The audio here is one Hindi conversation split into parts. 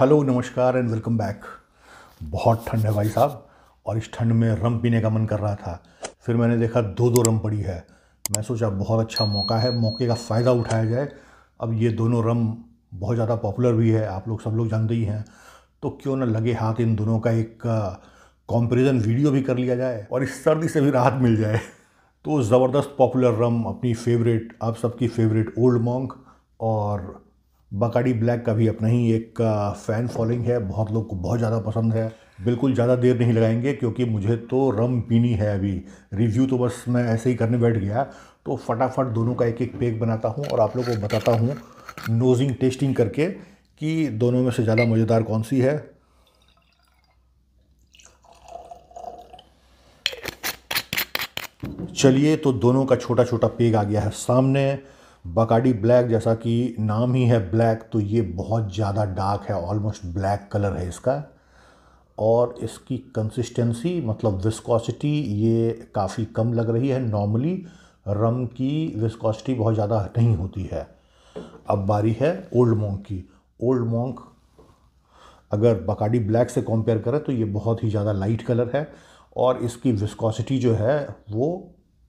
हेलो नमस्कार एंड वेलकम बैक बहुत ठंड है भाई साहब और इस ठंड में रम पीने का मन कर रहा था फिर मैंने देखा दो दो रम पड़ी है मैं सोचा बहुत अच्छा मौका है मौके का फ़ायदा उठाया जाए अब ये दोनों रम बहुत ज़्यादा पॉपुलर भी है आप लोग सब लोग जानते ही हैं तो क्यों ना लगे हाथ इन दोनों का एक कॉम्पेरिजन वीडियो भी कर लिया जाए और इस सर्दी से भी राहत मिल जाए तो ज़बरदस्त पॉपुलर रम अपनी फेवरेट आप सबकी फेवरेट ओल्ड मॉन्क और बकाडी ब्लैक का भी अपना ही एक फ़ैन फॉलोइंग है बहुत लोग को बहुत ज़्यादा पसंद है बिल्कुल ज़्यादा देर नहीं लगाएंगे क्योंकि मुझे तो रम पीनी है अभी रिव्यू तो बस मैं ऐसे ही करने बैठ गया तो फटाफट दोनों का एक एक पेक बनाता हूँ और आप लोगों को बताता हूँ नोजिंग टेस्टिंग करके कि दोनों में से ज़्यादा मज़ेदार कौन सी है चलिए तो दोनों का छोटा छोटा पेग आ गया है सामने बकाडी ब्लैक जैसा कि नाम ही है ब्लैक तो ये बहुत ज़्यादा डार्क है ऑलमोस्ट ब्लैक कलर है इसका और इसकी कंसिस्टेंसी मतलब विस्कोसिटी ये काफ़ी कम लग रही है नॉर्मली रम की विस्कोसिटी बहुत ज़्यादा नहीं होती है अब बारी है ओल्ड मोंग की ओल्ड मोंग अगर बकाडी ब्लैक से कंपेयर करें तो ये बहुत ही ज़्यादा लाइट कलर है और इसकी विस्कोसिटी जो है वो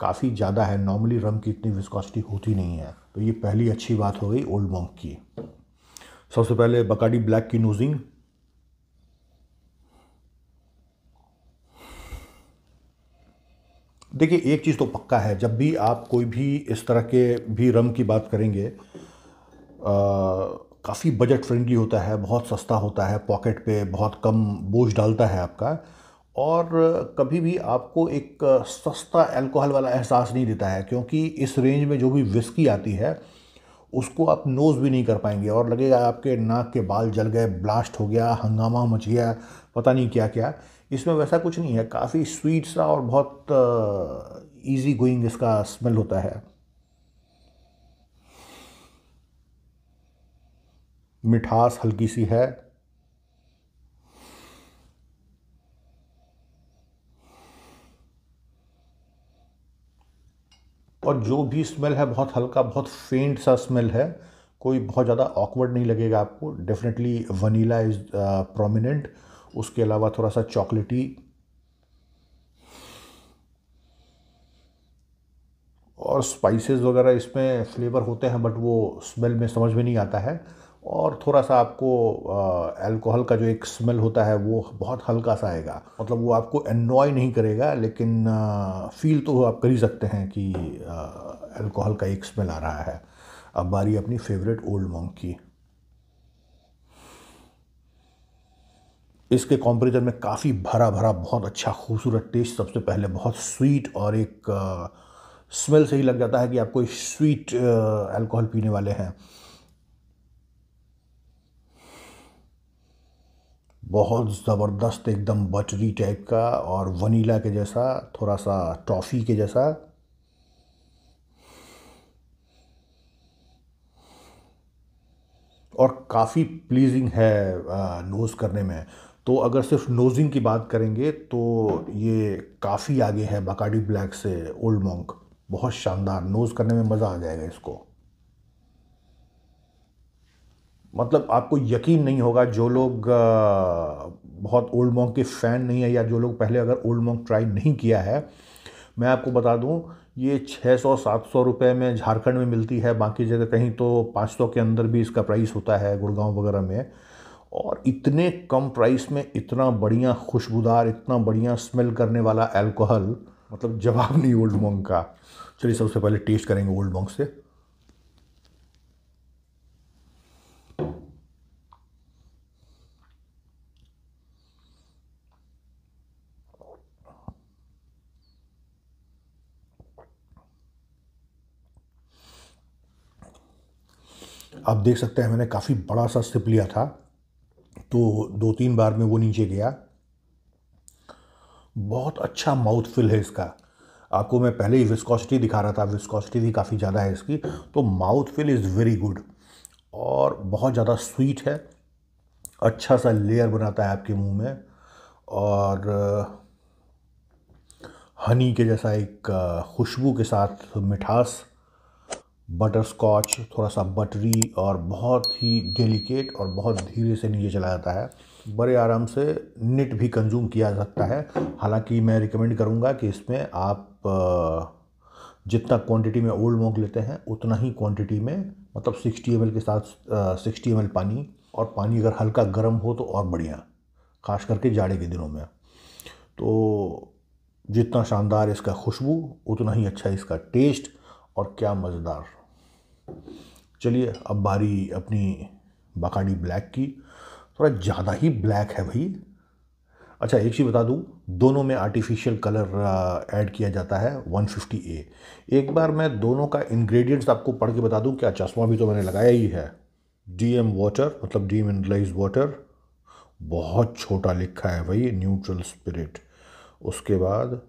काफ़ी ज़्यादा है नॉर्मली रम की इतनी विस्कॉसिटी होती नहीं है तो ये पहली अच्छी बात हो गई ओल्ड मॉन्क की सबसे पहले बकाडी ब्लैक की नोजिंग देखिए एक चीज़ तो पक्का है जब भी आप कोई भी इस तरह के भी रम की बात करेंगे काफ़ी बजट फ्रेंडली होता है बहुत सस्ता होता है पॉकेट पे बहुत कम बोझ डालता है आपका और कभी भी आपको एक सस्ता अल्कोहल वाला एहसास नहीं देता है क्योंकि इस रेंज में जो भी विस्की आती है उसको आप नोज़ भी नहीं कर पाएंगे और लगेगा आपके नाक के बाल जल गए ब्लास्ट हो गया हंगामा मच गया पता नहीं क्या क्या इसमें वैसा कुछ नहीं है काफ़ी स्वीट सा और बहुत ईजी uh, गोइंग इसका स्मेल होता है मिठास हल्की सी है और जो भी स्मेल है बहुत हल्का बहुत फेंट सा स्मेल है कोई बहुत ज़्यादा ऑकवर्ड नहीं लगेगा आपको डेफिनेटली वनीला इज़ प्रोमिनेंट उसके अलावा थोड़ा सा चॉकलेटी और स्पाइसेस वगैरह इसमें फ्लेवर होते हैं बट वो स्मेल में समझ में नहीं आता है और थोड़ा सा आपको अल्कोहल का जो एक स्मेल होता है वो बहुत हल्का सा आएगा मतलब वो आपको एनॉय नहीं करेगा लेकिन आ, फील तो आप कर ही सकते हैं कि अल्कोहल का एक स्मेल आ रहा है अब बारी अपनी फेवरेट ओल्ड मॉन्ग की इसके कॉम्परिजन में काफ़ी भरा भरा बहुत अच्छा खूबसूरत टेस्ट सबसे पहले बहुत स्वीट और एक आ, स्मेल से ही लग जाता है कि आप कोई स्वीट अल्कोहल पीने वाले हैं बहुत ज़बरदस्त एकदम बटरी टाइप का और वनीला के जैसा थोड़ा सा टॉफ़ी के जैसा और काफ़ी प्लीजिंग है नोज़ करने में तो अगर सिर्फ नोजिंग की बात करेंगे तो ये काफ़ी आगे है बकाडी ब्लैक से ओल्ड मॉन्क बहुत शानदार नोज़ करने में मज़ा आ जाएगा इसको मतलब आपको यकीन नहीं होगा जो लोग बहुत ओल्ड मॉन्क के फ़ैन नहीं है या जो लोग पहले अगर ओल्ड मॉन्क ट्राई नहीं किया है मैं आपको बता दूं ये 600-700 रुपए में झारखंड में मिलती है बाकी जगह कहीं तो 500 के अंदर भी इसका प्राइस होता है गुड़गांव वगैरह में और इतने कम प्राइस में इतना बढ़िया खुशबूदार इतना बढ़िया स्मेल करने वाला अल्कोहल मतलब जवाब नहीं ओल्ड मॉन्क का चलिए सबसे पहले टेस्ट करेंगे ओल्ड मॉन्क से आप देख सकते हैं मैंने काफ़ी बड़ा सा स्टिप लिया था तो दो तीन बार में वो नीचे गया बहुत अच्छा माउथ फिल है इसका आपको मैं पहले ही विस्कॉसिटी दिखा रहा था विस्कॉसिटी भी काफ़ी ज़्यादा है इसकी तो mouth fill is very good और बहुत ज़्यादा स्वीट है अच्छा सा लेयर बनाता है आपके मुंह में और हनी के जैसा एक खुशबू के साथ मिठास बटर स्कॉच थोड़ा सा बटरी और बहुत ही डेलिकेट और बहुत धीरे से नीचे चला जाता है बड़े आराम से निट भी कंज्यूम किया जा सकता है हालांकि मैं रिकमेंड करूंगा कि इसमें आप जितना क्वांटिटी में ओल्ड मोंग लेते हैं उतना ही क्वांटिटी में मतलब 60 एम के साथ सिक्सटी एम पानी और पानी अगर हल्का गर्म हो तो और बढ़िया खास करके जाड़े के दिनों में तो जितना शानदार इसका खुशबू उतना ही अच्छा इसका टेस्ट और क्या मज़ेदार चलिए अब बारी अपनी बाकाडी ब्लैक की थोड़ा ज़्यादा ही ब्लैक है भाई अच्छा एक चीज़ बता दूँ दोनों में आर्टिफिशियल कलर ऐड किया जाता है 150 ए एक बार मैं दोनों का इंग्रेडिएंट्स आपको पढ़ के बता दूँ क्या चश्मा भी तो मैंने लगाया ही है डी एम वाटर मतलब डी मिनरलाइज वाटर बहुत छोटा लिखा है भाई न्यूट्रल स्पिरिट उसके बाद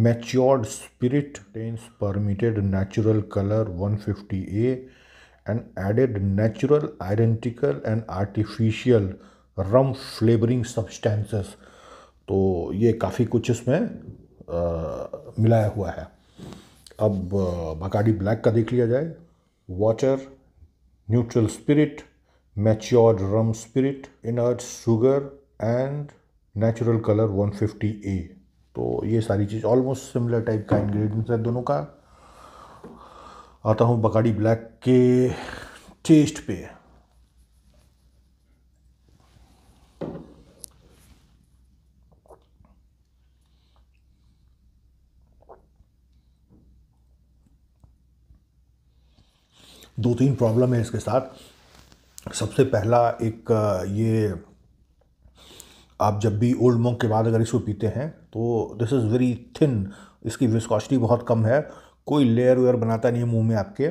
matured spirit taints permitted natural color 150A and added natural, identical and artificial rum flavoring substances. तो ये काफ़ी कुछ इसमें आ, मिलाया हुआ है अब बकाडी ब्लैक का देख लिया जाए water neutral spirit matured rum spirit inert sugar and natural colour 150 A तो ये सारी चीज़ ऑलमोस्ट सिमिलर टाइप का इंग्रेडिएंट्स है दोनों का आता हूँ बकाड़ी ब्लैक के टेस्ट पे दो तीन प्रॉब्लम है इसके साथ सबसे पहला एक ये आप जब भी ओल्ड मोंग के बाद अगर इसको पीते हैं तो दिस इज़ वेरी थिन इसकी विस्कॉसिटी बहुत कम है कोई लेयर वेयर बनाता नहीं है मुँह में आपके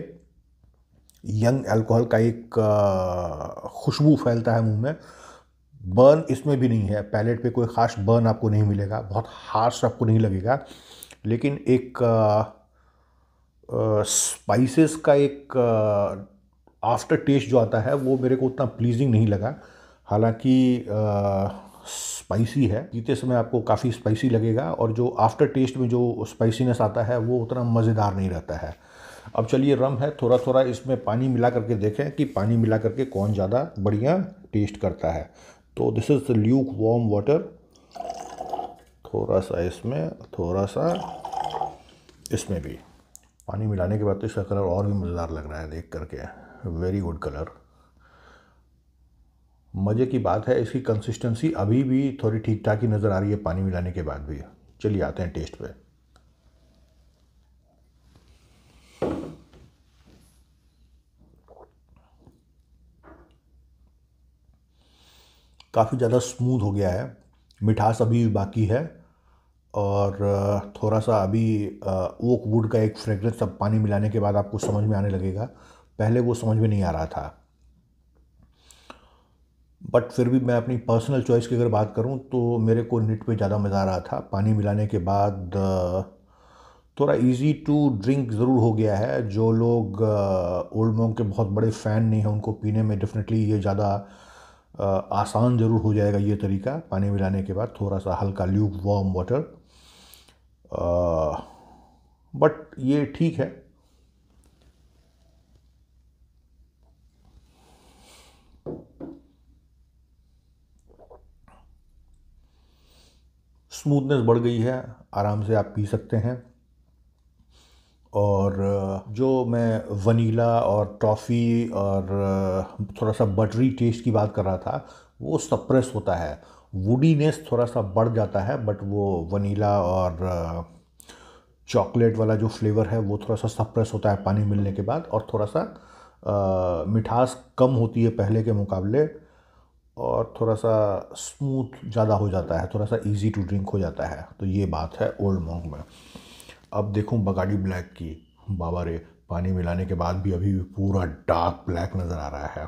यंग अल्कोहल का एक खुशबू फैलता है मुंह में बर्न इसमें भी नहीं है पैलेट पे कोई ख़ास बर्न आपको नहीं मिलेगा बहुत हार्श आपको नहीं लगेगा लेकिन एक स्पाइसेस का एक आफ्टर टेस्ट जो आता है वो मेरे को उतना प्लीजिंग नहीं लगा हालांकि स्पाइसी है पीते समय आपको काफ़ी स्पाइसी लगेगा और जो आफ्टर टेस्ट में जो स्पाइसीनेस आता है वो उतना मज़ेदार नहीं रहता है अब चलिए रम है थोड़ा थोड़ा इसमें पानी मिला करके देखें कि पानी मिला करके कौन ज़्यादा बढ़िया टेस्ट करता है तो this is the lukewarm water थोड़ा सा इसमें थोड़ा सा इसमें भी पानी मिलाने के बाद तो इसका कलर और भी मज़ेदार लग रहा है देख करके वेरी गुड कलर मज़े की बात है इसकी कंसिस्टेंसी अभी भी थोड़ी ठीक ठाक ही नज़र आ रही है पानी मिलाने के बाद भी चलिए आते हैं टेस्ट पे काफ़ी ज़्यादा स्मूथ हो गया है मिठास अभी बाकी है और थोड़ा सा अभी ओक वुड का एक फ्रेगरेंस अब पानी मिलाने के बाद आपको समझ में आने लगेगा पहले वो समझ में नहीं आ रहा था बट फिर भी मैं अपनी पर्सनल चॉइस की अगर बात करूँ तो मेरे को निट पे ज़्यादा मज़ा आ रहा था पानी मिलाने के बाद थोड़ा इजी टू ड्रिंक ज़रूर हो गया है जो लोग ओल्ड मोंग के बहुत बड़े फ़ैन नहीं हैं उनको पीने में डेफिनेटली ये ज़्यादा आसान ज़रूर हो जाएगा ये तरीका पानी मिलाने के बाद थोड़ा सा हल्का ल्यूब वार्म वाटर बट ये ठीक है स्मूथनेस बढ़ गई है आराम से आप पी सकते हैं और जो मैं वनीला और टॉफ़ी और थोड़ा सा बटरी टेस्ट की बात कर रहा था वो सप्रेस होता है वुडीनेस थोड़ा सा बढ़ जाता है बट वो वनीला और चॉकलेट वाला जो फ्लेवर है वो थोड़ा सा सप्रेस होता है पानी मिलने के बाद और थोड़ा सा आ, मिठास कम होती है पहले के मुकाबले और थोड़ा सा स्मूथ ज़्यादा हो जाता है थोड़ा सा इजी टू ड्रिंक हो जाता है तो ये बात है ओल्ड मॉन्ग में अब देखूँ बगाड़ी ब्लैक की बाबा रे पानी मिलाने के बाद भी अभी भी पूरा डार्क ब्लैक नज़र आ रहा है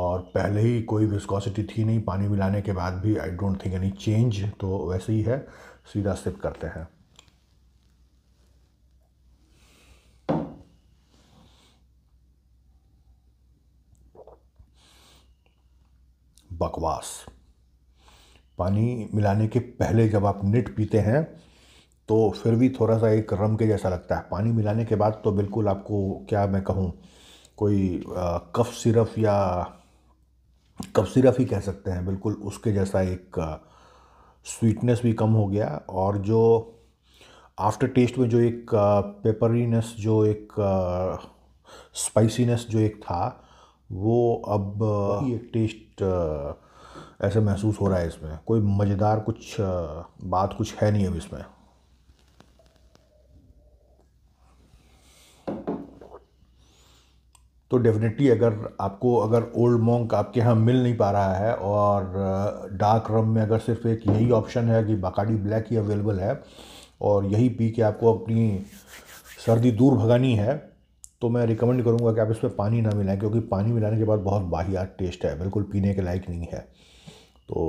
और पहले ही कोई विस्कोसिटी थी नहीं पानी मिलाने के बाद भी I don't think any change तो वैसे ही है सीधा सिप करते हैं बकवास पानी मिलाने के पहले जब आप निट पीते हैं तो फिर भी थोड़ा सा एक रम के जैसा लगता है पानी मिलाने के बाद तो बिल्कुल आपको क्या मैं कहूँ कोई कफ सिरप या कफ सिरप ही कह सकते हैं बिल्कुल उसके जैसा एक स्वीटनेस भी कम हो गया और जो आफ्टर टेस्ट में जो एक पेपरीनेस जो एक स्पाइसीनेस जो एक था वो अब एक टेस्ट ऐसे महसूस हो रहा है इसमें कोई मज़ेदार कुछ बात कुछ है नहीं अब इसमें तो डेफिनेटली अगर आपको अगर ओल्ड मोंग आपके यहाँ मिल नहीं पा रहा है और डार्क रम में अगर सिर्फ एक यही ऑप्शन है कि बाकाडी ब्लैक ही अवेलेबल है और यही पी के आपको अपनी सर्दी दूर भगानी है तो मैं रिकमेंड करूँगा कि आप इसमें पानी ना मिलाएं क्योंकि पानी मिलाने के बाद बहुत बाहियात टेस्ट है बिल्कुल पीने के लायक नहीं है तो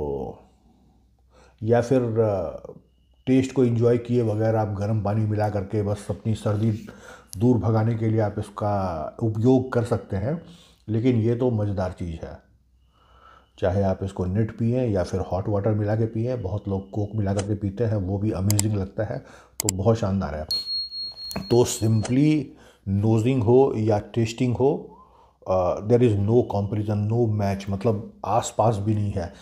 या फिर टेस्ट को इन्जॉय किए बगैर आप गर्म पानी मिला करके बस अपनी सर्दी दूर भगाने के लिए आप इसका उपयोग कर सकते हैं लेकिन ये तो मज़ेदार चीज़ है चाहे आप इसको नेट पिए या फिर हॉट वाटर मिला के पिए बहुत लोग कोक मिला करके पीते हैं वो भी अमेजिंग लगता है तो बहुत शानदार है तो सिंपली नोजिंग हो या टेस्टिंग हो there is no comparison no match मतलब आस पास भी नहीं है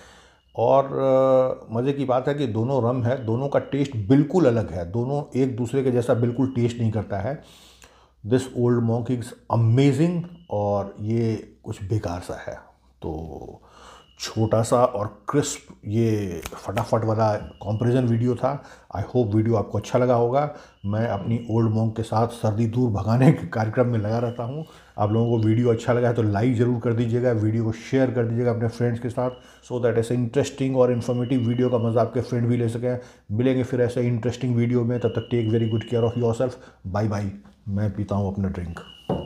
और uh, मज़े की बात है कि दोनों रम है दोनों का टेस्ट बिल्कुल अलग है दोनों एक दूसरे के जैसा बिल्कुल टेस्ट नहीं करता है this Old Monk is amazing और ये कुछ बेकार सा है तो छोटा सा और क्रिस्प ये फटाफट वाला कॉम्परिजन वीडियो था आई होप वीडियो आपको अच्छा लगा होगा मैं अपनी ओल्ड मोंग के साथ सर्दी दूर भगाने के कार्यक्रम में लगा रहता हूँ आप लोगों को वीडियो अच्छा लगा है तो लाइक ज़रूर कर दीजिएगा वीडियो को शेयर कर दीजिएगा अपने फ्रेंड्स के साथ सो दैट ऐसे इंटरेस्टिंग और इन्फॉर्मेटिव वीडियो का मज़ा आपके फ्रेंड भी ले सकें मिलेंगे फिर ऐसे इंटरेस्टिंग वीडियो में तब तक take very good care of yourself bye bye मैं पीता हूँ अपना ड्रिंक